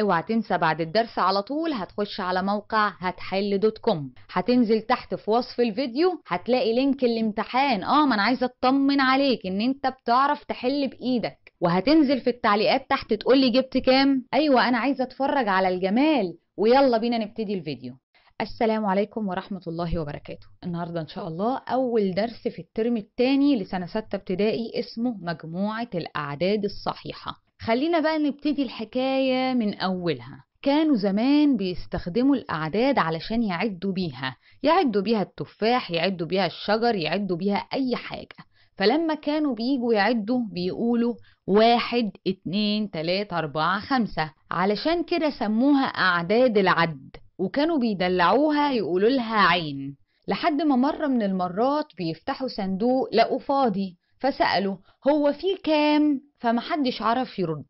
اوعى تنسى بعد الدرس على طول هتخش على موقع هتحل دوت كوم هتنزل تحت في وصف الفيديو هتلاقي لينك الامتحان اه ما انا عايزه اطمن عليك ان انت بتعرف تحل بايدك وهتنزل في التعليقات تحت تقول لي جبت كام ايوه انا عايزه اتفرج على الجمال ويلا بينا نبتدي الفيديو السلام عليكم ورحمة الله وبركاته النهاردة إن شاء الله أول درس في الترم الثاني لسنة ستة ابتدائي اسمه مجموعة الأعداد الصحيحة خلينا بقى نبتدي الحكاية من أولها كانوا زمان بيستخدموا الأعداد علشان يعدوا بيها يعدوا بيها التفاح يعدوا بيها الشجر يعدوا بيها أي حاجة فلما كانوا بيجوا يعدوا بيقولوا واحد اتنين تلاتة أربعة خمسة علشان كده سموها أعداد العد وكانوا بيدلعوها يقولوا لها عين لحد ما مرة من المرات بيفتحوا صندوق لقوا فاضي فسألوا هو في كام فمحدش عرف يرد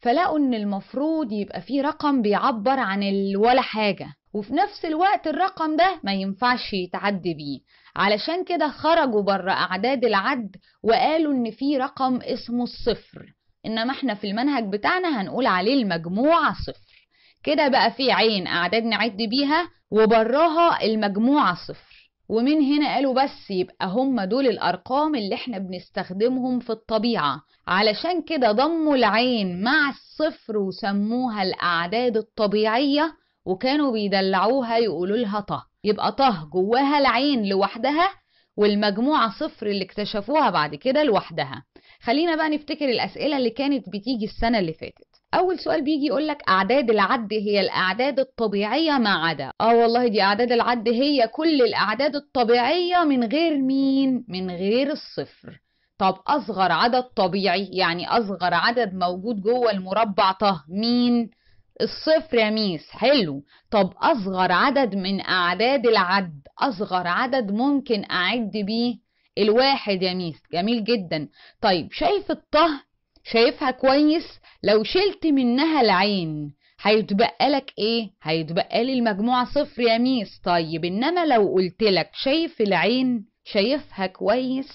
فلقوا ان المفروض يبقى في رقم بيعبر عن ولا حاجه وفي نفس الوقت الرقم ده ما ينفعش يتعدي بيه علشان كده خرجوا بره اعداد العد وقالوا ان في رقم اسمه الصفر انما احنا في المنهج بتاعنا هنقول عليه المجموعه صفر كده بقى في عين اعداد نعد بيها وبراها المجموعه صفر ومن هنا قالوا بس يبقى هم دول الأرقام اللي احنا بنستخدمهم في الطبيعة علشان كده ضموا العين مع الصفر وسموها الأعداد الطبيعية وكانوا بيدلعوها يقولوا لها طه يبقى طه جواها العين لوحدها والمجموعة صفر اللي اكتشفوها بعد كده لوحدها خلينا بقى نفتكر الأسئلة اللي كانت بتيجي السنة اللي فاتت اول سؤال بيجي يقول لك اعداد العد هي الاعداد الطبيعيه ما عدا اه والله دي اعداد العد هي كل الاعداد الطبيعيه من غير مين من غير الصفر طب اصغر عدد طبيعي يعني اصغر عدد موجود جوه المربع طه مين الصفر يا ميس حلو طب اصغر عدد من اعداد العد اصغر عدد ممكن اعد بيه الواحد يا ميس جميل جدا طيب شايف الطه شايفها كويس لو شلت منها العين هيتبقى لك ايه هيتبقى لي المجموعه صفر يا ميس طيب انما لو قلت لك شايف العين شايفها كويس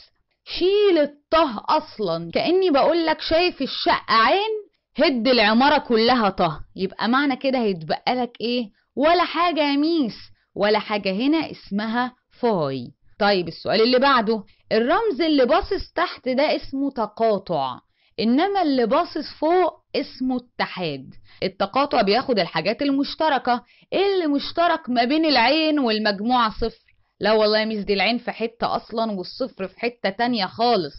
شيل الطه اصلا كاني بقول لك شايف الشقه عين هد العماره كلها طه يبقى معنى كده هيتبقى لك ايه ولا حاجه يا ميس ولا حاجه هنا اسمها فاي طيب السؤال اللي بعده الرمز اللي باصص تحت ده اسمه تقاطع انما اللي باصص فوق اسمه اتحاد التقاطع بياخد الحاجات المشتركه إيه اللي مشترك ما بين العين والمجموعه صفر لا والله يا ميس دي العين في حته اصلا والصفر في حته تانية خالص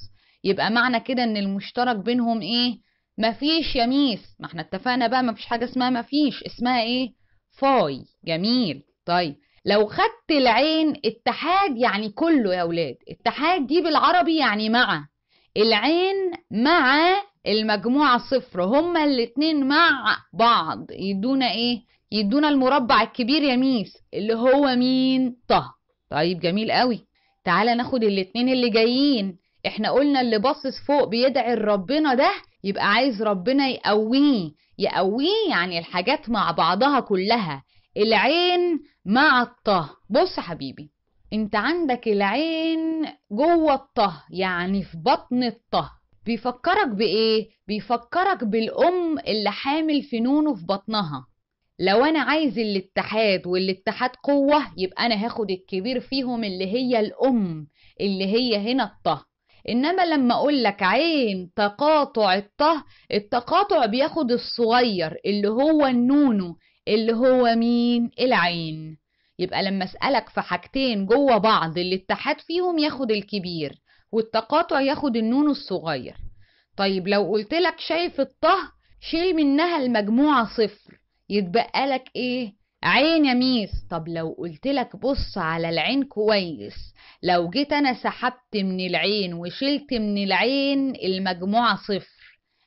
يبقى معنى كده ان المشترك بينهم ايه مفيش يا ميس ما احنا اتفقنا بقى مفيش حاجه اسمها مفيش اسمها ايه فاي جميل طيب لو خدت العين اتحاد يعني كله يا اولاد اتحاد دي بالعربي يعني مع العين مع المجموعة صفر هما الاتنين مع بعض يدونا ايه يدونا المربع الكبير يا ميس اللي هو مين ط طيب جميل قوي تعالى ناخد الاتنين اللي جايين احنا قلنا اللي باصص فوق بيدعي ربنا ده يبقى عايز ربنا يقويه يقويه يعني الحاجات مع بعضها كلها العين مع الطه بص حبيبي انت عندك العين جوه الطه يعني في بطن الطه بيفكرك بايه بيفكرك بالام اللي حامل في نونه في بطنها لو انا عايز الاتحاد والاتحاد قوه يبقى انا هاخد الكبير فيهم اللي هي الام اللي هي هنا الطه انما لما اقول لك عين تقاطع الطه التقاطع بياخد الصغير اللي هو النونو اللي هو مين العين يبقى لما اسالك في حاجتين جوه بعض الاتحاد فيهم ياخد الكبير والتقاطع ياخد النون الصغير طيب لو قلت لك شايف الطه شيل منها المجموعه صفر يتبقى لك ايه عين يا ميس طب لو قلت لك بص على العين كويس لو جيت انا سحبت من العين وشلت من العين المجموعه صفر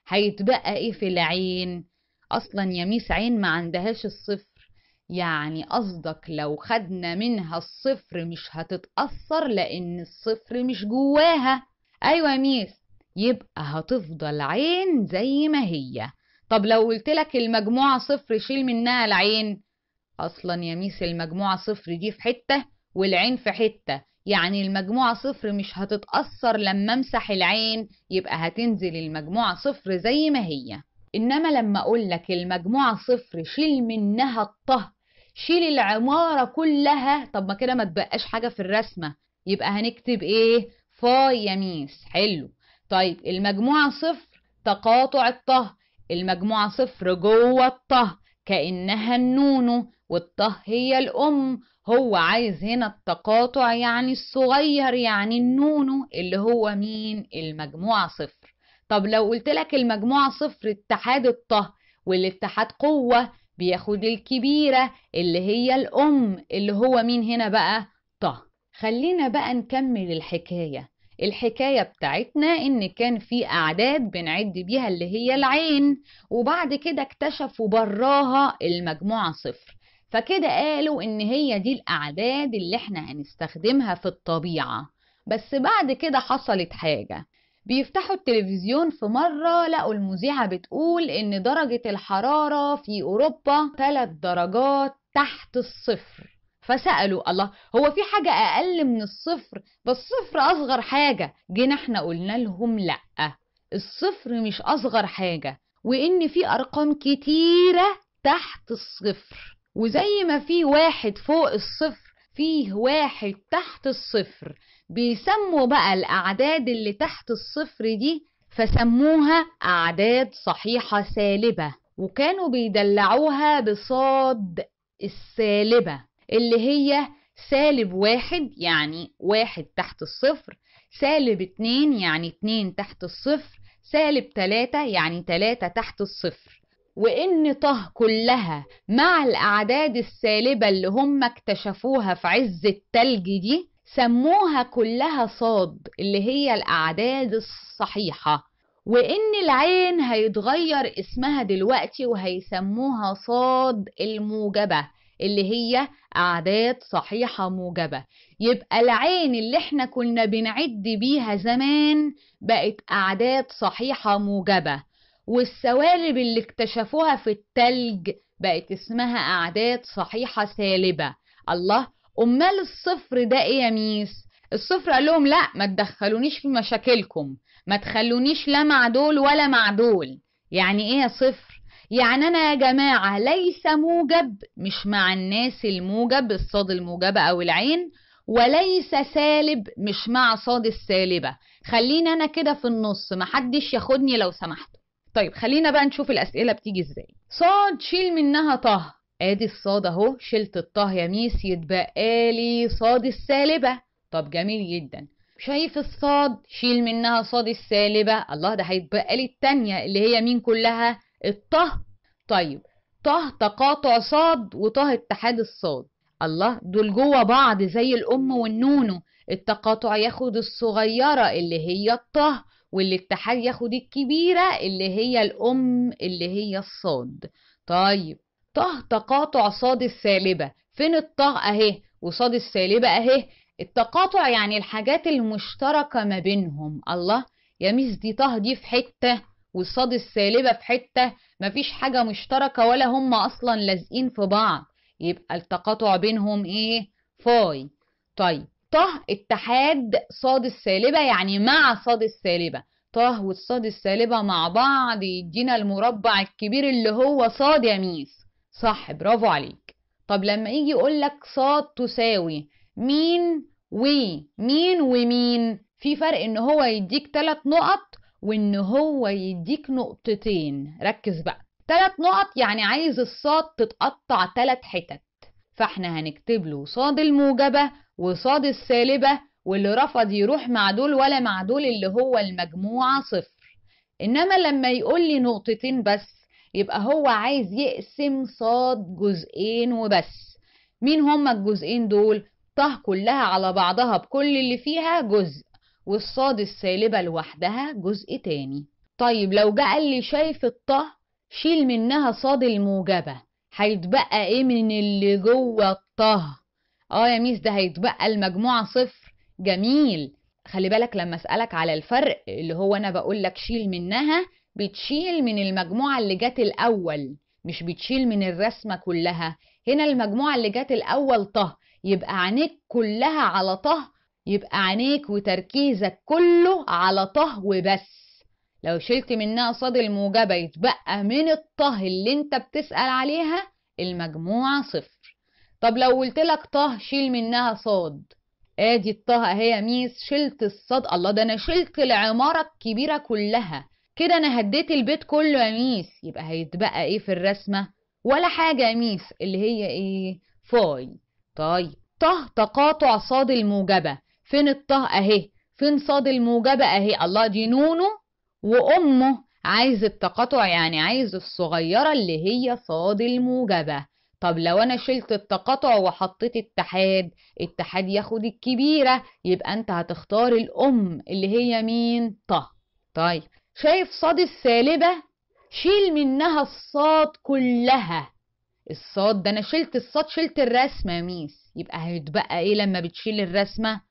هيتبقى ايه في العين اصلا يا ميس عين ما عندهاش الصفر يعني قصدك لو خدنا منها الصفر مش هتتأثر لأن الصفر مش جواها أيوة ميس يبقى هتفضل عين زي ما هي طب لو قلتلك المجموعة صفر شيل منها العين أصلا يا ميس المجموعة صفر دي في حتة والعين في حتة يعني المجموعة صفر مش هتتأثر لما امسح العين يبقى هتنزل المجموعة صفر زي ما هي إنما لما أقولك المجموعة صفر شيل منها الطه شيل العمارة كلها طب ما كده ما تبقاش حاجة في الرسمة يبقى هنكتب ايه فا يميس حلو طيب المجموعة صفر تقاطع الطه المجموعة صفر جوه الطه كأنها النونو والطه هي الأم هو عايز هنا التقاطع يعني الصغير يعني النونو اللي هو مين المجموعة صفر طب لو قلت لك المجموعة صفر اتحاد الطه والاتحاد قوة بياخد الكبيرة اللي هي الأم اللي هو مين هنا بقى طه خلينا بقى نكمل الحكاية الحكاية بتاعتنا إن كان في أعداد بنعد بيها اللي هي العين وبعد كده اكتشفوا براها المجموعة صفر فكده قالوا إن هي دي الأعداد اللي إحنا هنستخدمها في الطبيعة بس بعد كده حصلت حاجة بيفتحوا التلفزيون في مرة لقوا المذيعة بتقول إن درجة الحرارة في أوروبا ثلاث درجات تحت الصفر فسألوا الله هو في حاجة أقل من الصفر بس الصفر أصغر حاجة جينا احنا قلنا لهم لأ الصفر مش أصغر حاجة وإن في أرقام كتيرة تحت الصفر وزي ما في واحد فوق الصفر فيه واحد تحت الصفر بيسموا بقى الأعداد اللي تحت الصفر دي فسموها أعداد صحيحة سالبة وكانوا بيدلعوها بصاد السالبة اللي هي سالب واحد يعني واحد تحت الصفر سالب اتنين يعني اتنين تحت الصفر سالب تلاتة يعني تلاتة تحت الصفر وإن طه كلها مع الأعداد السالبة اللي هم اكتشفوها في عز التلج دي سموها كلها صاد اللي هي الأعداد الصحيحة وإن العين هيتغير اسمها دلوقتي وهيسموها صاد الموجبة اللي هي أعداد صحيحة موجبة يبقى العين اللي احنا كنا بنعد بيها زمان بقت أعداد صحيحة موجبة والسوالب اللي اكتشفوها في التلج بقت اسمها أعداد صحيحة سالبة الله امال الصفر ده ايه يا ميس الصفر قال لهم لا ما تدخلونيش في مشاكلكم ما تخلونيش لا مع دول ولا مع دول يعني ايه يا صفر يعني انا يا جماعه ليس موجب مش مع الناس الموجب الصاد الموجبه او العين وليس سالب مش مع صاد السالبه خلينا انا كده في النص محدش ياخدني لو سمحت طيب خلينا بقى نشوف الاسئله بتيجي ازاي صاد شيل منها طه ادي الصاد اهو شلت الطه يا ميس يتبقى لي صاد السالبه طب جميل جدا شايف الصاد شيل منها صاد السالبه الله ده هيتبقى لي التانيه اللي هي مين كلها الطه طيب طه تقاطع صاد وطه اتحاد الصاد الله دول جوه بعض زي الام والنونو التقاطع ياخد الصغيره اللي هي الطه والاتحاد ياخد الكبيره اللي هي الام اللي هي الصاد طيب طه تقاطع صاد السالبة فين الطه اهي وصاد السالبة اهي التقاطع يعني الحاجات المشتركة ما بينهم الله يا ميس دي طه دي في حتة والصاد السالبة في حتة مفيش حاجة مشتركة ولا هم أصلا لازقين في بعض يبقى التقاطع بينهم إيه؟ فاي طيب طه اتحاد صاد السالبة يعني مع صاد السالبة طه والصاد السالبة مع بعض يدينا المربع الكبير اللي هو صاد يا ميس صح برافو عليك طب لما يجي يقول لك ص تساوي مين وي مين ومين في فرق ان هو يديك ثلاث نقط وان هو يديك نقطتين ركز بقى ثلاث نقط يعني عايز الصاد تتقطع ثلاث حتت فاحنا هنكتب له صاد الموجبة وصاد السالبة واللي رفض يروح مع دول ولا مع دول اللي هو المجموعة صفر إنما لما يقول لي نقطتين بس يبقى هو عايز يقسم صاد جزئين وبس مين هما الجزئين دول طه كلها على بعضها بكل اللي فيها جزء والصاد السالبة لوحدها جزء تاني طيب لو جه قال لي شايف الطه شيل منها صاد الموجبة هيتبقى ايه من اللي جوه الطه اه يا ميس ده هيتبقى المجموعة صفر جميل خلي بالك لما اسألك على الفرق اللي هو انا بقولك شيل منها بتشيل من المجموعة اللي جت الأول مش بتشيل من الرسمة كلها هنا المجموعة اللي جت الأول طه يبقى عينيك كلها على طه يبقى عينيك وتركيزك كله على طه وبس لو شلت منها صاد الموجبة يتبقى من الطه اللي انت بتسأل عليها المجموعة صفر طب لو قلت لك طه شيل منها صاد ادي الطه اهي ميس شلت الصاد الله ده انا شلت العمارة الكبيرة كلها كده انا هديت البيت كله يا ميس يبقى هيتبقى ايه في الرسمه ولا حاجه يا ميس اللي هي ايه فاي طيب طه تقاطع صاد الموجبه فين الطه اهي فين صاد الموجبه اهي الله دي نونو وامه عايز التقاطع يعني عايز الصغيره اللي هي صاد الموجبه طب لو انا شلت التقاطع وحطيت اتحاد اتحاد ياخد الكبيره يبقى انت هتختار الام اللي هي مين طه طيب شايف صاد السالبة شيل منها الصاد كلها الصاد ده انا شلت الصاد شلت الرسمة يا ميس يبقى هيتبقى ايه لما بتشيل الرسمة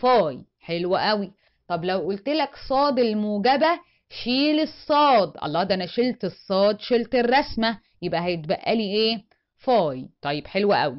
فاي حلو قوي طب لو قلت لك صاد الموجبة شيل الصاد الله ده انا شلت الصاد شلت الرسمة يبقى هيتبقى لي ايه فاي طيب حلو قوي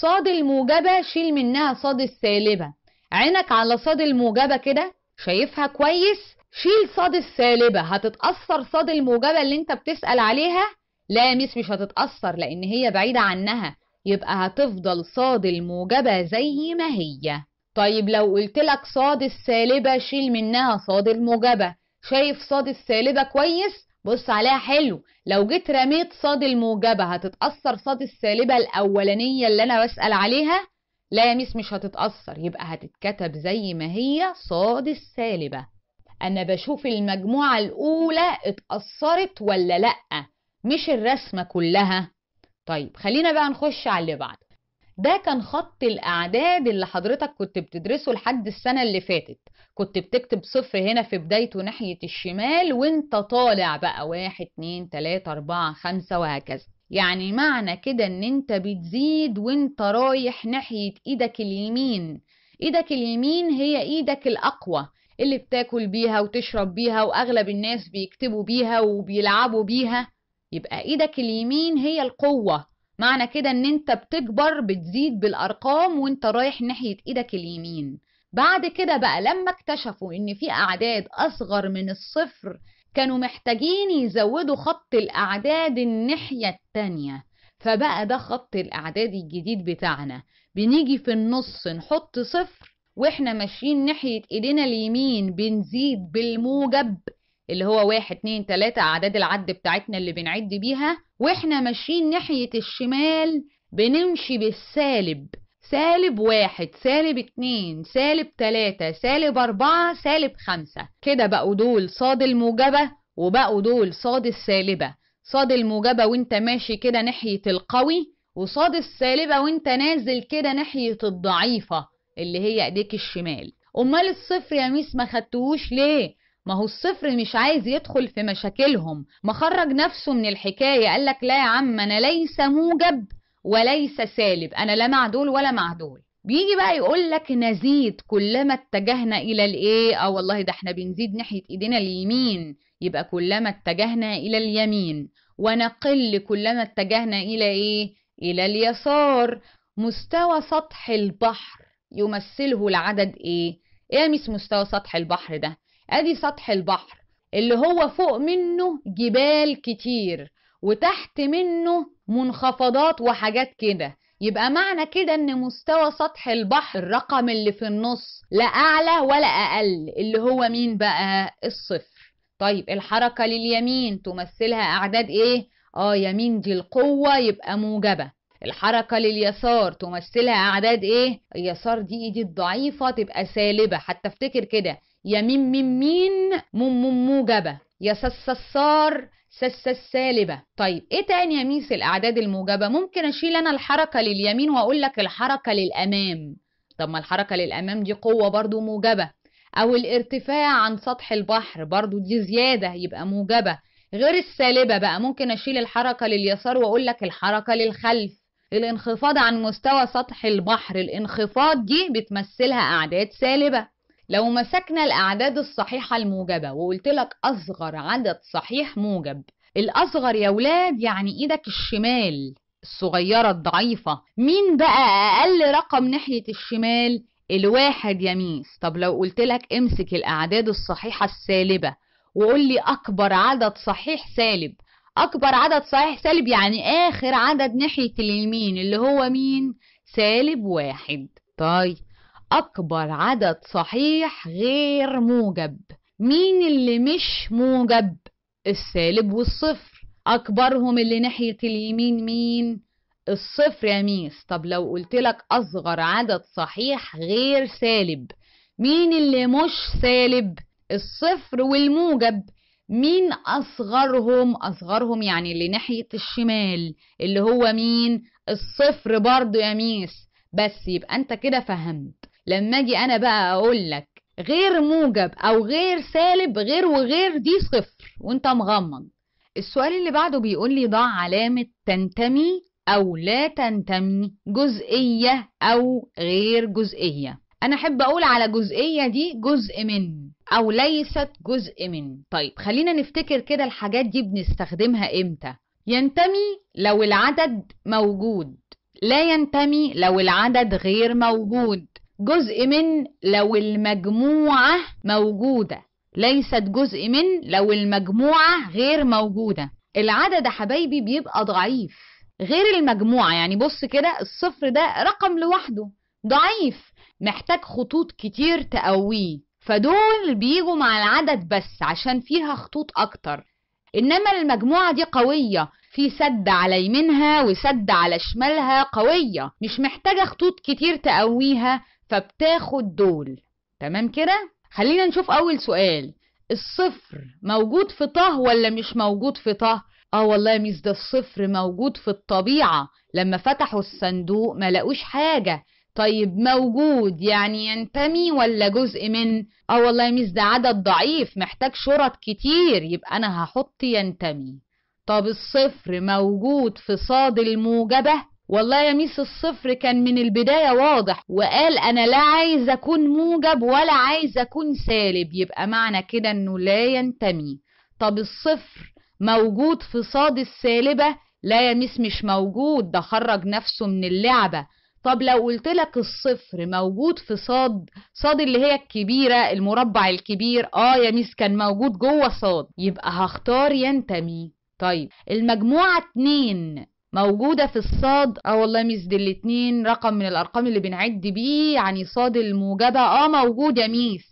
صاد الموجبة شيل منها صاد السالبة عينك على صاد الموجبة كده شايفها كويس شيل صاد السالبة هتتأثر صاد الموجبة اللي انت بتسأل عليها لا يا ميس مش هتتأثر لأن هي بعيدة عنها يبقى هتفضل صاد الموجبة زي ما هي طيب لو قلت لك صاد السالبة شيل منها صاد الموجبة شايف صاد السالبة كويس بص عليها حلو لو جيت رميت صاد الموجبة هتتأثر صاد السالبة الأولانية اللي أنا بسأل عليها لا يا ميس مش هتتأثر يبقى هتتكتب زي ما هي صاد السالبة انا بشوف المجموعة الاولى اتأثرت ولا لأ مش الرسمة كلها طيب خلينا بقى نخش على اللي بعد ده كان خط الأعداد اللي حضرتك كنت بتدرسه لحد السنة اللي فاتت كنت بتكتب صفر هنا في بدايته ناحية الشمال وانت طالع بقى واحد اتنين تلاتة اربعة خمسة وهكذا يعني معنى كده ان انت بتزيد وانت رايح ناحية ايدك اليمين ايدك اليمين هي ايدك الاقوى اللي بتاكل بيها وتشرب بيها واغلب الناس بيكتبوا بيها وبيلعبوا بيها يبقى ايدك اليمين هي القوة معنى كده ان انت بتكبر بتزيد بالارقام وانت رايح ناحية ايدك اليمين بعد كده بقى لما اكتشفوا ان في اعداد اصغر من الصفر كانوا محتاجين يزودوا خط الاعداد الناحية التانية فبقى ده خط الاعداد الجديد بتاعنا بنيجي في النص نحط صفر واحنا ماشيين ناحية ايدينا اليمين بنزيد بالموجب اللي هو واحد اتنين تلاتة اعداد العد بتاعتنا اللي بنعد بيها واحنا ماشيين ناحية الشمال بنمشي بالسالب سالب واحد سالب اتنين سالب تلاتة سالب اربعة سالب خمسة كده بقوا دول صاد الموجبة وبقوا دول صاد السالبة صاد الموجبة وانت ماشي كده ناحية القوي وصاد السالبة وانت نازل كده ناحية الضعيفة اللي هي ايديك الشمال امال الصفر يا ميس ما خدتهوش ليه ما هو الصفر مش عايز يدخل في مشاكلهم مخرج نفسه من الحكاية قالك لا يا عم أنا ليس موجب وليس سالب أنا لا مع دول ولا مع دول بيجي بقى يقول لك نزيد كلما اتجهنا إلى الإيه أو آه والله ده احنا بنزيد ناحية إيدينا اليمين يبقى كلما اتجهنا إلى اليمين ونقل كلما اتجهنا إلى إيه إلى اليسار مستوى سطح البحر يمثله العدد ايه اقيس إيه مستوى سطح البحر ده ادي سطح البحر اللي هو فوق منه جبال كتير وتحت منه منخفضات وحاجات كده يبقى معنى كده ان مستوى سطح البحر الرقم اللي في النص لا اعلى ولا اقل اللي هو مين بقى الصفر طيب الحركه لليمين تمثلها اعداد ايه اه يمين دي القوه يبقى موجبه الحركة لليسار تمثلها أعداد إيه؟ اليسار دي إيدي الضعيفة تبقى سالبة حتى افتكر كده يمين مين مين مم مم موجبة يسسسار سس السالبة طيب ايه تاني يا ميس الاعداد الموجبة ممكن اشيل انا الحركة لليمين واقول لك الحركة للامام طب ما الحركة للامام دي قوة برضو موجبة او الارتفاع عن سطح البحر برضو دي زيادة يبقى موجبة غير السالبة بقى ممكن اشيل الحركة لليسار واقول لك الحركة للخلف الانخفاض عن مستوى سطح البحر الانخفاض دي بتمثلها أعداد سالبة لو مسكنا الأعداد الصحيحة الموجبة وقلت لك أصغر عدد صحيح موجب الأصغر يا ولاد يعني إيدك الشمال الصغيرة الضعيفة مين بقى أقل رقم ناحية الشمال؟ الواحد يا ميس طب لو قلت لك امسك الأعداد الصحيحة السالبة وقول لي أكبر عدد صحيح سالب أكبر عدد صحيح سالب يعني آخر عدد ناحية اليمين اللي هو مين؟ سالب واحد طيب أكبر عدد صحيح غير موجب مين اللي مش موجب؟ السالب والصفر أكبرهم اللي ناحية اليمين مين؟ الصفر يا ميس طب لو قلتلك أصغر عدد صحيح غير سالب مين اللي مش سالب؟ الصفر والموجب مين أصغرهم أصغرهم يعني اللي ناحية الشمال اللي هو مين الصفر برضو يا ميس بس يبقى أنت كده فهمت لما أجي أنا بقى أقول لك غير موجب أو غير سالب غير وغير دي صفر وأنت مغمض السؤال اللي بعده بيقول لي ضع علامة تنتمي أو لا تنتمي جزئية أو غير جزئية أنا أحب أقول على جزئية دي جزء من او ليست جزء من طيب خلينا نفتكر كده الحاجات دي بنستخدمها امتى ينتمي لو العدد موجود لا ينتمي لو العدد غير موجود جزء من لو المجموعة موجودة ليست جزء من لو المجموعة غير موجودة العدد يا حبايبي بيبقى ضعيف غير المجموعة يعني بص كده الصفر ده رقم لوحده ضعيف محتاج خطوط كتير تقويه فدول بيجوا مع العدد بس عشان فيها خطوط اكتر انما المجموعه دي قويه في سد على يمينها وسد على شمالها قويه مش محتاجه خطوط كتير تقويها فبتاخد دول تمام كده خلينا نشوف اول سؤال الصفر موجود في طه ولا مش موجود في طه اه والله يا ميس ده الصفر موجود في الطبيعه لما فتحوا الصندوق ما لقوش حاجه طيب موجود يعني ينتمي ولا جزء من اه والله يا ميس ده عدد ضعيف محتاج شرط كتير يبقى انا هحط ينتمي طب الصفر موجود في صاد الموجبة والله يا ميس الصفر كان من البداية واضح وقال أنا لا عايز أكون موجب ولا عايز أكون سالب يبقى معنى كده أنه لا ينتمي طب الصفر موجود في صاد السالبة لا يا ميس مش موجود ده خرج نفسه من اللعبة طب لو قلت لك الصفر موجود في صاد صاد اللي هي الكبيرة المربع الكبير اه يا ميس كان موجود جوه صاد يبقى هختار ينتمي طيب المجموعة اتنين موجودة في الصاد اه والله ميس دي الاتنين رقم من الارقام اللي بنعد بيه يعني صاد الموجبة اه موجود يا ميس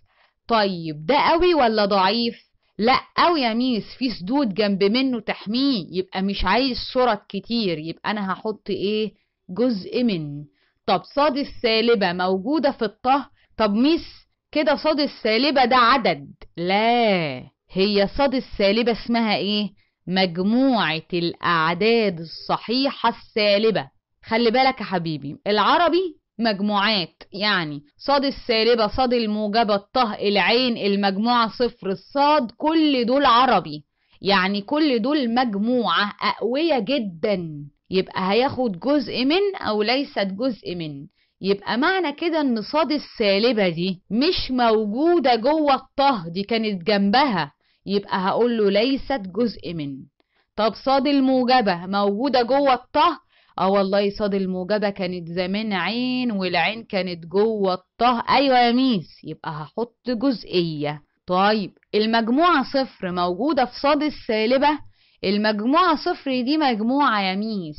طيب ده قوي ولا ضعيف لا قوي يا ميس في سدود جنب منه تحميه يبقى مش عايز صورة كتير يبقى انا هحط ايه جزء منه طب صاد السالبة موجودة في الطه طب ميس كده صاد السالبة ده عدد لا هي صاد السالبة اسمها ايه مجموعة الأعداد الصحيحة السالبة خلي بالك يا حبيبي العربي مجموعات يعني صاد السالبة صاد الموجبة الطه العين المجموعة صفر الصاد كل دول عربي يعني كل دول مجموعة أقوية جداً يبقى هياخد جزء من أو ليست جزء من يبقى معنى كده ان صاد السالبة دي مش موجودة جوه الطه دي كانت جنبها يبقى هقول له ليست جزء من طب صاد الموجبة موجودة جوه الطه اه والله صاد الموجبة كانت زمان عين والعين كانت جوه الطه ايوه يا ميس يبقى هحط جزئية طيب المجموعة صفر موجودة في صاد السالبة المجموعة صفر دي مجموعة يا ميس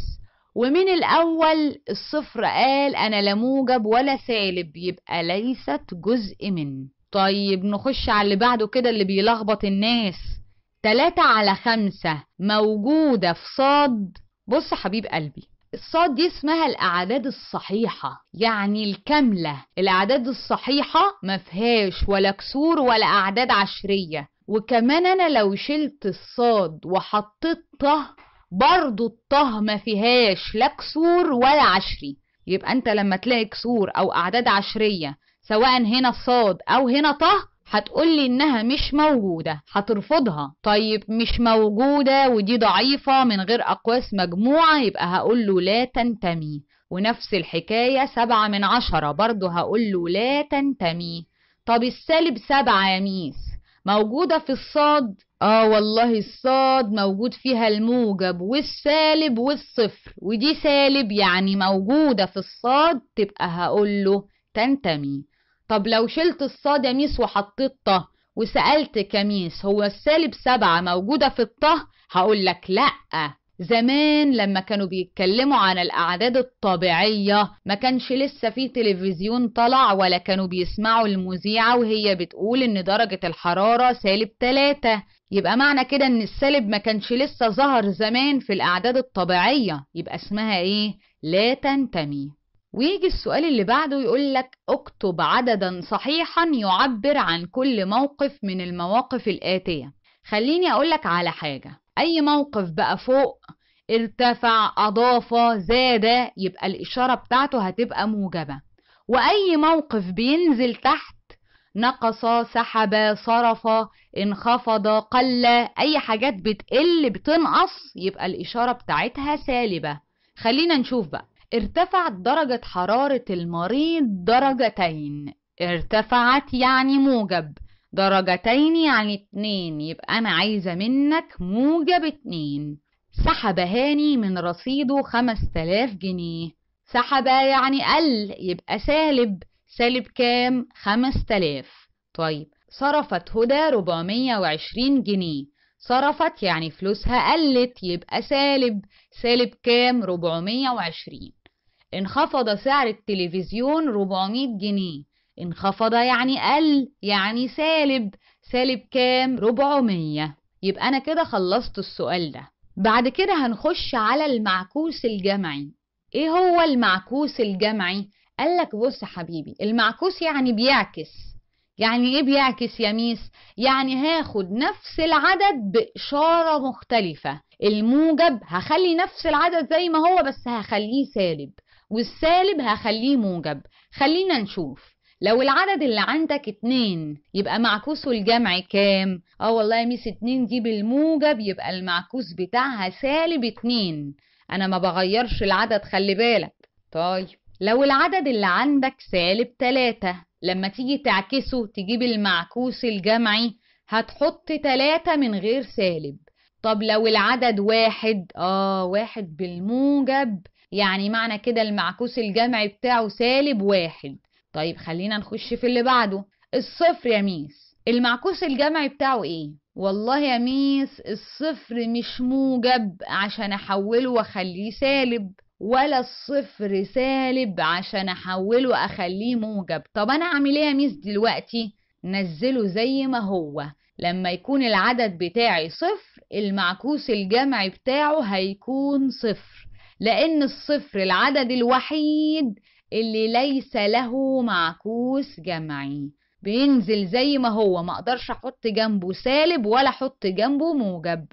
ومن الأول الصفر قال أنا لا موجب ولا سالب يبقى ليست جزء من طيب نخش على اللي بعده كده اللي بيلخبط الناس تلاتة على خمسة موجودة في صاد بص حبيب قلبي الصاد دي اسمها الأعداد الصحيحة يعني الكاملة الأعداد الصحيحة مفهاش ولا كسور ولا أعداد عشرية وكمان انا لو شلت الصاد وحطيت طه برضو الطه ما فيهاش لا كسور ولا عشري يبقى انت لما تلاقي كسور او اعداد عشريه سواء هنا صاد او هنا طه هتقولي انها مش موجودة هترفضها طيب مش موجودة ودي ضعيفة من غير اقواس مجموعة يبقى هقوله لا تنتمي ونفس الحكاية سبعة من عشرة برضه هقوله لا تنتمي طب السالب سبعة يا ميس موجودة في الصاد اه والله الصاد موجود فيها الموجب والسالب والصفر ودي سالب يعني موجودة في الصاد تبقى هقوله تنتمي طب لو شلت الصاد يا ميس وحطيت طه وسألت كميس هو السالب سبعة موجودة في الطه هقولك لأ زمان لما كانوا بيتكلموا عن الأعداد الطبيعية ما كانش لسه في تلفزيون طلع ولا كانوا بيسمعوا المذيعة وهي بتقول إن درجة الحرارة سالب تلاتة يبقى معنى كده إن السالب ما كانش لسه ظهر زمان في الأعداد الطبيعية يبقى اسمها إيه؟ لا تنتمي ويجي السؤال اللي بعده يقول لك اكتب عددا صحيحا يعبر عن كل موقف من المواقف الآتية خليني أقولك على حاجة أي موقف بقى فوق ارتفع أضاف زاد يبقى الإشارة بتاعته هتبقى موجبة وأي موقف بينزل تحت نقص سحب صرف انخفض قل أي حاجات بتقل بتنقص يبقى الإشارة بتاعتها سالبة خلينا نشوف بقى ارتفعت درجة حرارة المريض درجتين ارتفعت يعني موجب درجتين يعني اتنين يبقى أنا عايزة منك موجب اتنين سحب هاني من رصيده خمس تلاف جنيه سحب يعني قل يبقى سالب سالب كام خمس تلاف طيب صرفت هدى ربعمية وعشرين جنيه صرفت يعني فلوسها قلت يبقى سالب سالب كام ربعمية وعشرين انخفض سعر التلفزيون ربعمية جنيه انخفض يعني قل يعني سالب سالب كام 400 يبقى انا كده خلصت السؤال ده بعد كده هنخش على المعكوس الجمعي ايه هو المعكوس الجمعي قال لك بص حبيبي المعكوس يعني بيعكس يعني ايه بيعكس يا ميس يعني هاخد نفس العدد باشاره مختلفه الموجب هخلي نفس العدد زي ما هو بس هخليه سالب والسالب هخليه موجب خلينا نشوف لو العدد اللي عندك اتنين يبقى معكوسه الجمع كام؟ اه والله يا ميس اتنين دي بالموجب يبقى المعكوس بتاعها سالب اتنين انا ما بغيرش العدد خلي بالك طيب لو العدد اللي عندك سالب تلاتة لما تيجي تعكسه تجيب المعكوس الجمعي هتحط تلاتة من غير سالب طب لو العدد واحد اه واحد بالموجب يعني معنى كده المعكوس الجمعي بتاعه سالب واحد طيب خلينا نخش في اللي بعده الصفر يا ميس المعكوس الجمعي بتاعه ايه والله يا ميس الصفر مش موجب عشان احوله واخليه سالب ولا الصفر سالب عشان احوله اخليه موجب طب انا اعمل ايه يا ميس دلوقتي نزله زي ما هو لما يكون العدد بتاعي صفر المعكوس الجمعي بتاعه هيكون صفر لأن الصفر العدد الوحيد اللي ليس له معكوس جمعي بينزل زي ما هو ما اقدرش احط جنبه سالب ولا احط جنبه موجب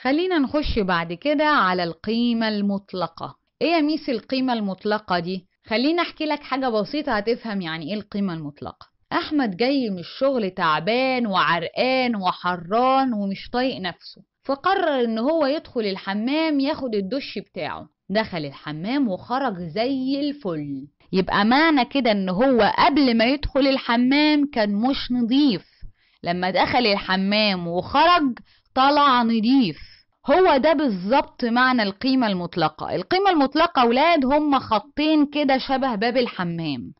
خلينا نخش بعد كده على القيمة المطلقة ايه يا ميس القيمة المطلقة دي خلينا احكي لك حاجة بسيطة هتفهم يعني ايه القيمة المطلقة احمد جاي من الشغل تعبان وعرقان وحران ومش طايق نفسه فقرر ان هو يدخل الحمام ياخد الدش بتاعه دخل الحمام وخرج زي الفل يبقى معنى كده ان هو قبل ما يدخل الحمام كان مش نضيف لما دخل الحمام وخرج طلع نضيف هو ده بالظبط معنى القيمة المطلقة القيمة المطلقة ولاد هم خطين كده شبه باب الحمام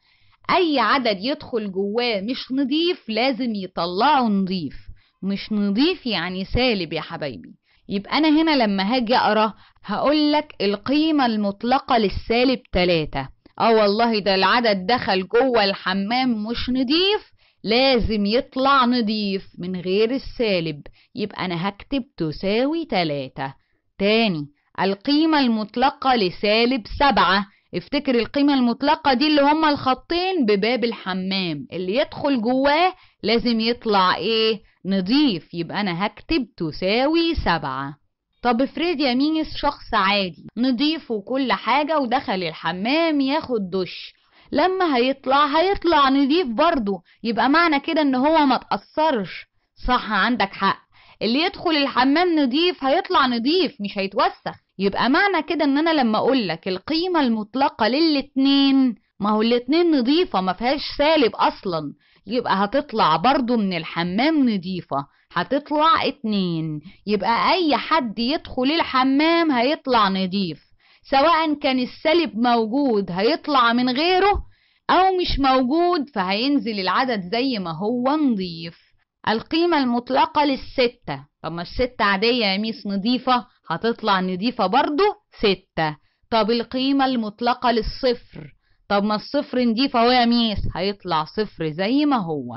أي عدد يدخل جواه مش نضيف لازم يطلعه نضيف مش نضيف يعني سالب يا حبايبي يبقى أنا هنا لما هاجي أقرأ هقولك القيمة المطلقة للسالب تلاتة اه والله ده العدد دخل جوه الحمام مش نضيف لازم يطلع نضيف من غير السالب يبقى أنا هكتب تساوي تلاتة تاني القيمة المطلقة لسالب سبعة افتكر القيمة المطلقة دي اللي هما الخطين بباب الحمام اللي يدخل جواه لازم يطلع ايه نضيف يبقى أنا هكتب تساوي سبعة طب افرض يا مينس شخص عادي نضيف وكل حاجة ودخل الحمام ياخد دش لما هيطلع هيطلع نضيف برضه يبقى معنى كده ان هو ما تأثرش صح عندك حق اللي يدخل الحمام نضيف هيطلع نضيف مش هيتوسخ يبقى معنى كده ان انا لما اقولك القيمة المطلقة للاتنين ما هو الاتنين نضيفة ما فيهاش سالب اصلا يبقى هتطلع برضو من الحمام نضيفة هتطلع اتنين يبقى أي حد يدخل الحمام هيطلع نضيف سواء كان السالب موجود هيطلع من غيره أو مش موجود فهينزل العدد زي ما هو نضيف القيمة المطلقة للستة طب ما الستة عادية يا ميس نضيفة هتطلع نضيفة برضو ستة طب القيمة المطلقة للصفر طب ما الصفر نضيفه اهو يا ميس هيطلع صفر زي ما هو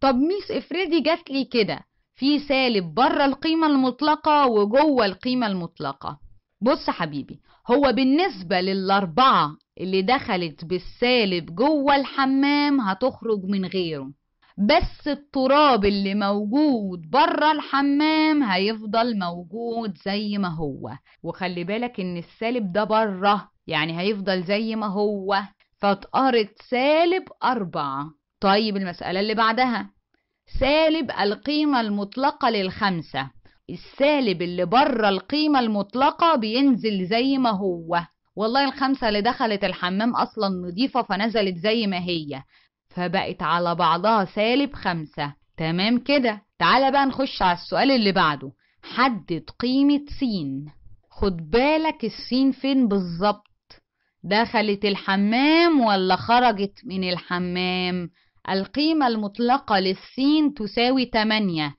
طب ميس افرضي جاتلي كده في سالب بره القيمة المطلقة وجوه القيمة المطلقة بص حبيبي هو بالنسبة للأربعة اللي دخلت بالسالب جوه الحمام هتخرج من غيره بس التراب اللي موجود بره الحمام هيفضل موجود زي ما هو وخلي بالك ان السالب ده بره يعني هيفضل زي ما هو فاتقرض سالب أربعة طيب المسألة اللي بعدها سالب القيمة المطلقة للخمسة السالب اللي بره القيمة المطلقة بينزل زي ما هو والله الخمسة اللي دخلت الحمام أصلا نضيفة فنزلت زي ما هي فبقت على بعضها سالب خمسة تمام كده تعالى بقى نخش على السؤال اللي بعده حدد قيمة س خد بالك السين فين بالظبط دخلت الحمام ولا خرجت من الحمام القيمة المطلقة للسين تساوي 8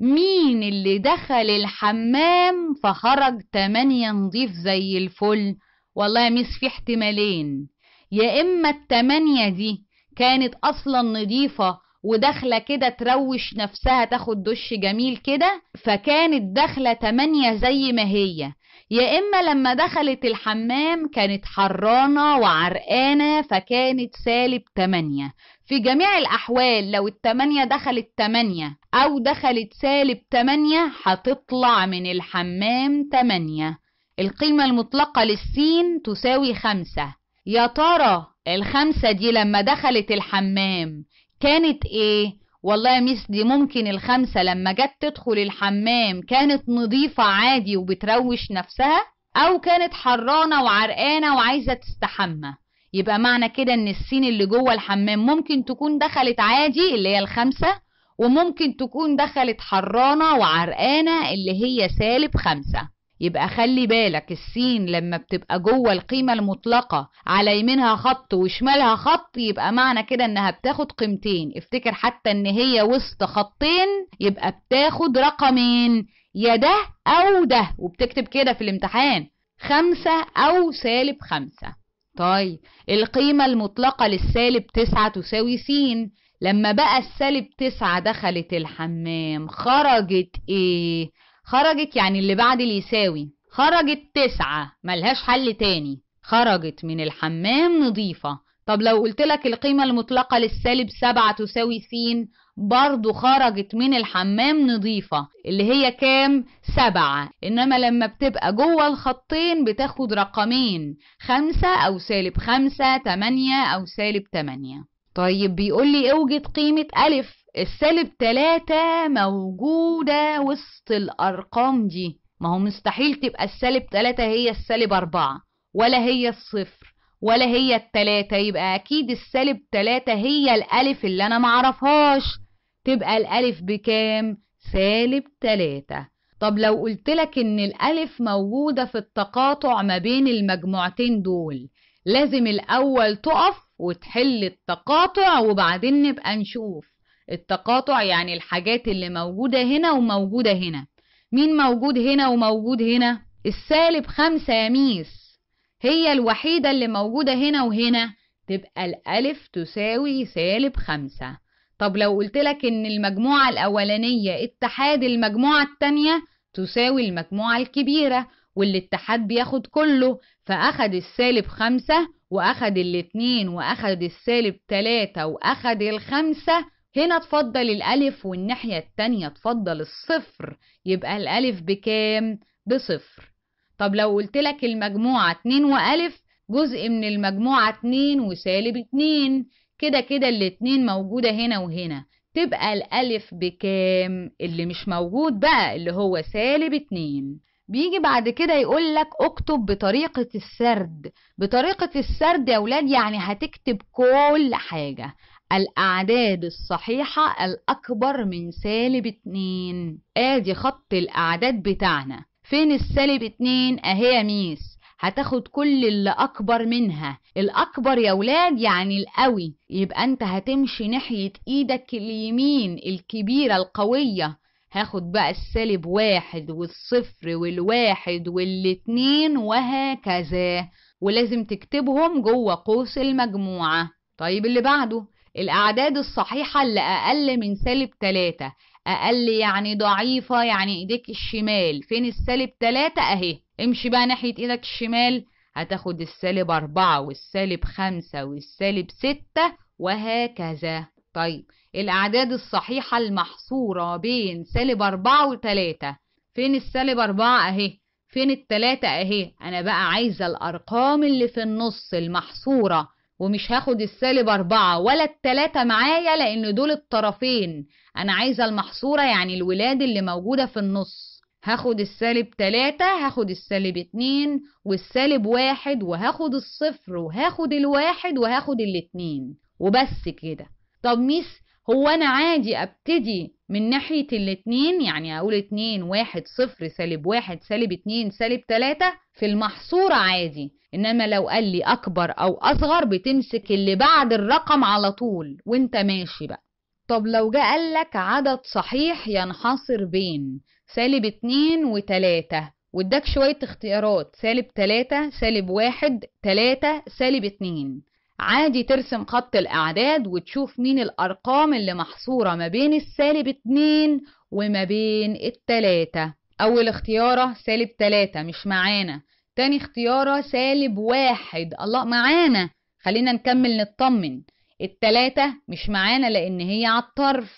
مين اللي دخل الحمام فخرج 8 نضيف زي الفل والله يا ميس في احتمالين يا إما التمانية دي كانت أصلا نضيفة وداخلة كده تروش نفسها تاخد دش جميل كده فكانت داخلة تمانية زي ما هي يا إما لما دخلت الحمام كانت حرانة وعرقانة فكانت سالب 8 في جميع الأحوال لو التمانية دخلت 8 أو دخلت سالب 8 هتطلع من الحمام 8 القيمة المطلقة للسين تساوي خمسة يا ترى الخمسة دي لما دخلت الحمام كانت إيه؟ والله يا ميس دي ممكن الخمسة لما جت تدخل الحمام كانت نظيفة عادي وبتروش نفسها أو كانت حرانة وعرقانة وعايزة تستحمى يبقى معنى كده إن السين اللي جوه الحمام ممكن تكون دخلت عادي اللي هي الخمسة وممكن تكون دخلت حرانة وعرقانة اللي هي سالب خمسة يبقى خلي بالك السين لما بتبقى جوه القيمة المطلقة على يمينها خط وشمالها خط يبقى معنى كده انها بتاخد قيمتين افتكر حتى ان هي وسط خطين يبقى بتاخد رقمين يا ده او ده وبتكتب كده في الامتحان خمسة او سالب خمسة طيب القيمة المطلقة للسالب تسعة تساوي س لما بقى السالب تسعة دخلت الحمام خرجت ايه خرجت يعني اللي بعد اللي يساوي خرجت تسعة ملهاش حل تاني خرجت من الحمام نظيفة طب لو قلت لك القيمة المطلقة للسالب سبعة تساوي س برضو خرجت من الحمام نظيفة اللي هي كام؟ سبعة إنما لما بتبقى جوه الخطين بتاخد رقمين خمسة أو سالب خمسة تمانية أو سالب تمانية طيب بيقول لي اوجد قيمة ألف السالب تلاتة موجودة وسط الأرقام دي ما هو مستحيل تبقى السالب تلاتة هي السالب أربعة ولا هي الصفر ولا هي التلاتة يبقى أكيد السالب تلاتة هي الألف اللي أنا معرفهاش تبقى الألف بكام؟ سالب تلاتة طب لو لك إن الألف موجودة في التقاطع ما بين المجموعتين دول لازم الأول تقف وتحل التقاطع وبعدين نبقى نشوف التقاطع يعني الحاجات اللي موجودة هنا وموجودة هنا مين موجود هنا وموجود هنا السالب خمسة يا ميس هي الوحيدة اللي موجودة هنا وهنا تبقى الألف تساوي سالب خمسة طب لو قلتلك إن المجموعة الأولانية اتحاد المجموعة التانية تساوي المجموعة الكبيرة والاتحاد بياخد كله فأخد السالب خمسة وأخد الاتنين وأخد السالب تلاتة وأخد الخمسة هنا تفضل الألف والناحية التانية تفضل الصفر يبقى الألف بكام؟ بصفر طب لو قلت لك المجموعة 2 وألف جزء من المجموعة 2 وسالب 2 كده كده الاتنين موجودة هنا وهنا تبقى الألف بكام؟ اللي مش موجود بقى اللي هو سالب 2 بيجي بعد كده يقول لك اكتب بطريقة السرد بطريقة السرد يا ولاد يعني هتكتب كل حاجة الأعداد الصحيحة الأكبر من سالب اتنين آدي خط الأعداد بتاعنا فين السالب اتنين أهي ميس هتاخد كل اللي أكبر منها الأكبر يا ولاد يعني القوي يبقى أنت هتمشي ناحية إيدك اليمين الكبيرة القوية هاخد بقى السالب واحد والصفر والواحد والاتنين وهكذا ولازم تكتبهم جوه قوس المجموعة طيب اللي بعده الأعداد الصحيحة اللي أقل من سالب تلاتة أقل يعني ضعيفة يعني إيديك الشمال فين السالب تلاتة أهي امشي بقى ناحية إيدك الشمال هتاخد السالب أربعة والسالب خمسة والسالب ستة وهكذا طيب الأعداد الصحيحة المحصورة بين سالب أربعة وتلاتة فين السالب أربعة أهي فين التلاتة أهي أنا بقى عايزة الأرقام اللي في النص المحصورة ومش هاخد السالب أربعة ولا التلاتة معايا لأن دول الطرفين أنا عايزة المحصورة يعني الولاد اللي موجودة في النص هاخد السالب تلاتة هاخد السالب اتنين والسالب واحد وهاخد الصفر وهاخد الواحد وهاخد الاتنين وبس كده طب ميس هو انا عادي ابتدي من ناحية الاتنين يعني اقول اتنين واحد صفر سالب واحد سالب اتنين سالب تلاتة في المحصورة عادي انما لو قال لي اكبر او اصغر بتمسك اللي بعد الرقم على طول وانت ماشي بقى طب لو جه لك عدد صحيح ينحصر بين سالب اتنين وتلاتة واداك شوية اختيارات سالب تلاتة سالب واحد تلاتة سالب اتنين عادي ترسم خط الأعداد وتشوف مين الأرقام اللي محصورة ما بين السالب 2 وما بين التلاتة أول اختيارة سالب 3 مش معانا تاني اختيارة سالب واحد الله معانا خلينا نكمل نطمن التلاتة مش معانا لأن هي على الطرف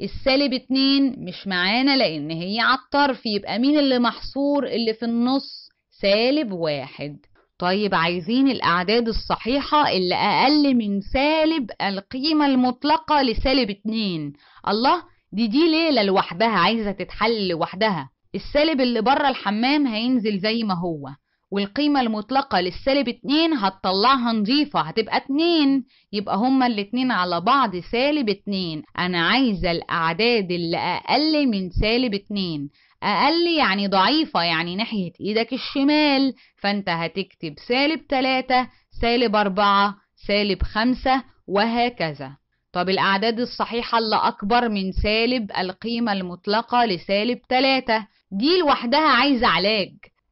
السالب اتنين مش معانا لأن هي على الطرف يبقى مين اللي محصور اللي في النص سالب واحد طيب عايزين الأعداد الصحيحة اللي أقل من سالب القيمة المطلقة لسالب اتنين الله دي دي ليلة لوحدها عايزة تتحل لوحدها السالب اللي بره الحمام هينزل زي ما هو والقيمة المطلقة للسالب اتنين هتطلعها نضيفة هتبقى اتنين يبقى هما الاتنين على بعض سالب اتنين أنا عايزة الأعداد اللي أقل من سالب اتنين أقل يعني ضعيفة يعني ناحية إيدك الشمال فأنت هتكتب سالب 3 سالب 4 سالب 5 وهكذا طب الأعداد الصحيحة اللي أكبر من سالب القيمة المطلقة لسالب 3 دي لوحدها عايزة علاج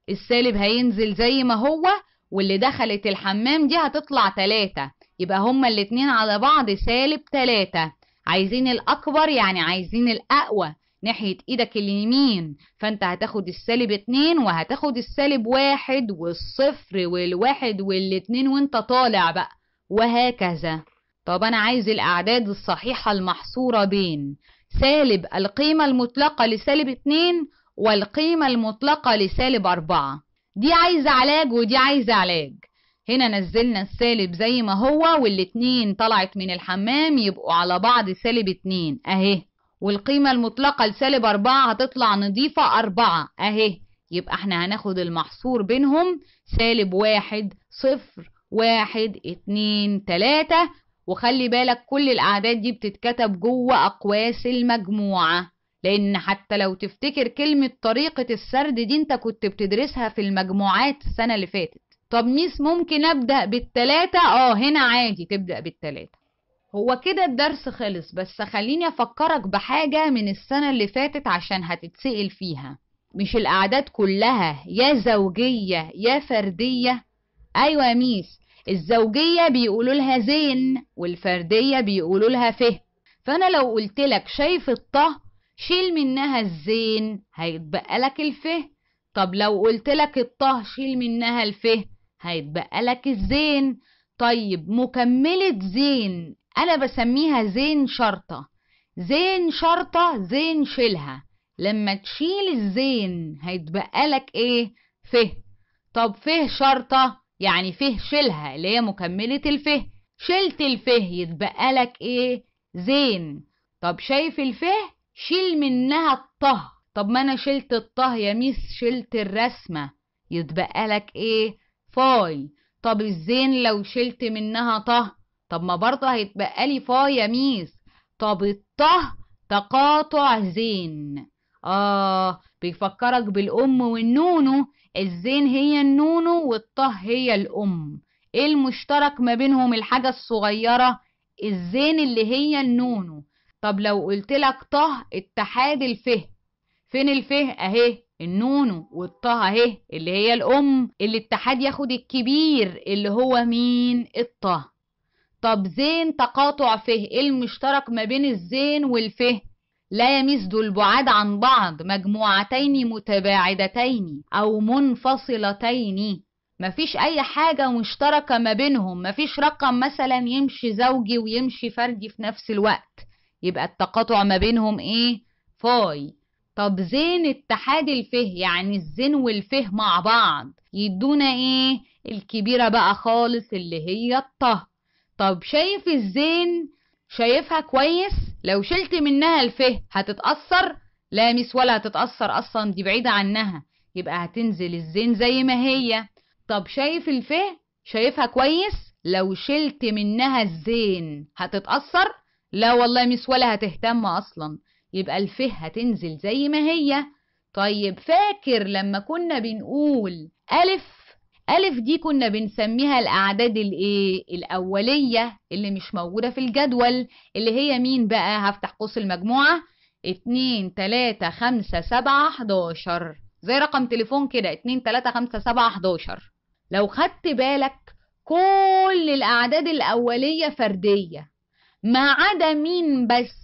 السالب هينزل زي ما هو واللي دخلت الحمام دي هتطلع 3 يبقى هما الاتنين على بعض سالب 3 عايزين الأكبر يعني عايزين الأقوى ناحية ايدك اليمين فانت هتاخد السالب اتنين وهتاخد السالب واحد والصفر والواحد والاتنين وانت طالع بقى وهكذا طب انا عايز الاعداد الصحيحة المحصورة بين سالب القيمة المطلقة لسالب اتنين والقيمة المطلقة لسالب أربعة دي عايزة علاج ودي عايزة علاج هنا نزلنا السالب زي ما هو والاتنين طلعت من الحمام يبقوا على بعض سالب اتنين اهي والقيمة المطلقة لسالب أربعة هتطلع نضيفة أربعة أهي يبقى احنا هناخد المحصور بينهم سالب واحد صفر واحد اتنين تلاتة وخلي بالك كل الأعداد دي بتتكتب جوه أقواس المجموعة لأن حتى لو تفتكر كلمة طريقة السرد دي انت كنت بتدرسها في المجموعات السنة اللي فاتت طب ميس ممكن أبدأ بالتلاتة اه هنا عادي تبدأ بالتلاتة هو كده الدرس خلص بس خليني أفكرك بحاجة من السنة اللي فاتت عشان هتتسأل فيها مش الأعداد كلها يا زوجية يا فردية أيوة يا ميس الزوجية بيقولوا لها زين والفردية بيقولوا لها فه فأنا لو قلت لك شايف الطه شيل منها الزين هيتبقى لك الفه طب لو قلت لك الطه شيل منها الفه هيتبقى لك الزين طيب مكملة زين انا بسميها زين شرطه زين شرطه زين شيلها لما تشيل الزين هيتبقى لك ايه فه طب فه شرطه يعني فه شيلها اللي هي مكمله الفه شلت الفه يتبقى لك ايه زين طب شايف الفه شيل منها الطه طب ما انا شلت الطه يا ميس شلت الرسمه يتبقى لك ايه فاي طب الزين لو شلت منها طه طب ما برضه هيتبقى لي فا يا ميس طب الطه تقاطع زين آه بيفكرك بالأم والنونو الزين هي النونو والطه هي الأم إيه المشترك ما بينهم الحاجة الصغيرة الزين اللي هي النونو طب لو قلت لك طه اتحاد الفه فين الفه أهي النونو والطه أهي اللي هي الأم الاتحاد ياخد الكبير اللي هو مين الطه طب زين تقاطع فه ايه المشترك ما بين الزين والفه لا يميز البعاد عن بعض مجموعتين متباعدتين او منفصلتين مفيش اي حاجه مشتركه ما بينهم مفيش رقم مثلا يمشي زوجي ويمشي فردي في نفس الوقت يبقى التقاطع ما بينهم ايه فاي طب زين اتحاد الفه يعني الزين والفه مع بعض يدونا ايه الكبيره بقى خالص اللي هي الطه طب شايف الزين شايفها كويس لو شلت منها الفه هتتأثر لا مس ولا هتتأثر أصلا دي بعيدة عنها يبقى هتنزل الزين زي ما هي طب شايف الفه شايفها كويس لو شلت منها الزين هتتأثر لا والله مس ولا هتهتم أصلا يبقى الفه هتنزل زي ما هي طيب فاكر لما كنا بنقول ألف أ دي كنا بنسميها الأعداد الإيه؟ الأولية اللي مش موجودة في الجدول اللي هي مين بقى؟ هفتح قوس المجموعة اتنين تلاتة خمسة سبعة حداشر زي رقم تليفون كده اتنين تلاتة خمسة سبعة حداشر لو خدت بالك كل الأعداد الأولية فردية ما عدا مين بس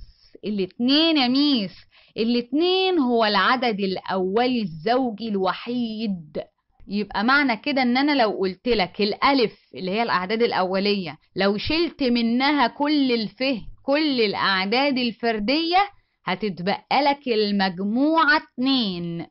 الاتنين يا ميس الاتنين هو العدد الأولي الزوجي الوحيد يبقى معنى كده ان انا لو قلت لك الالف اللي هي الاعداد الاوليه لو شلت منها كل الف كل الاعداد الفرديه هتتبقى لك المجموعه اتنين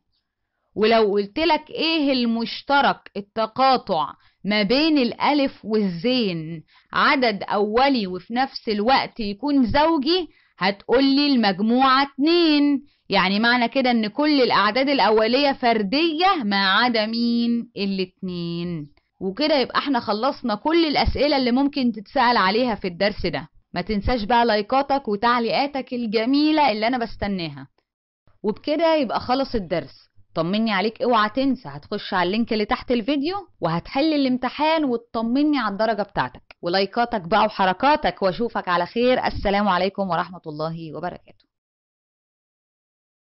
ولو قلت لك ايه المشترك التقاطع ما بين الالف والزين عدد اولي وفي نفس الوقت يكون زوجي هتقولي المجموعة اتنين يعني معنى كده ان كل الاعداد الاولية فردية ما عدا مين الاتنين وكده يبقى احنا خلصنا كل الاسئلة اللي ممكن تتسأل عليها في الدرس ده ما تنساش بقى لايكاتك وتعليقاتك الجميلة اللي انا بستناها وبكده يبقى خلص الدرس طمني عليك اوعى تنسى هتخش على اللينك اللي تحت الفيديو وهتحل الامتحان وتطمني على الدرجة بتاعتك ولايكاتك بقى وحركاتك واشوفك على خير السلام عليكم ورحمه الله وبركاته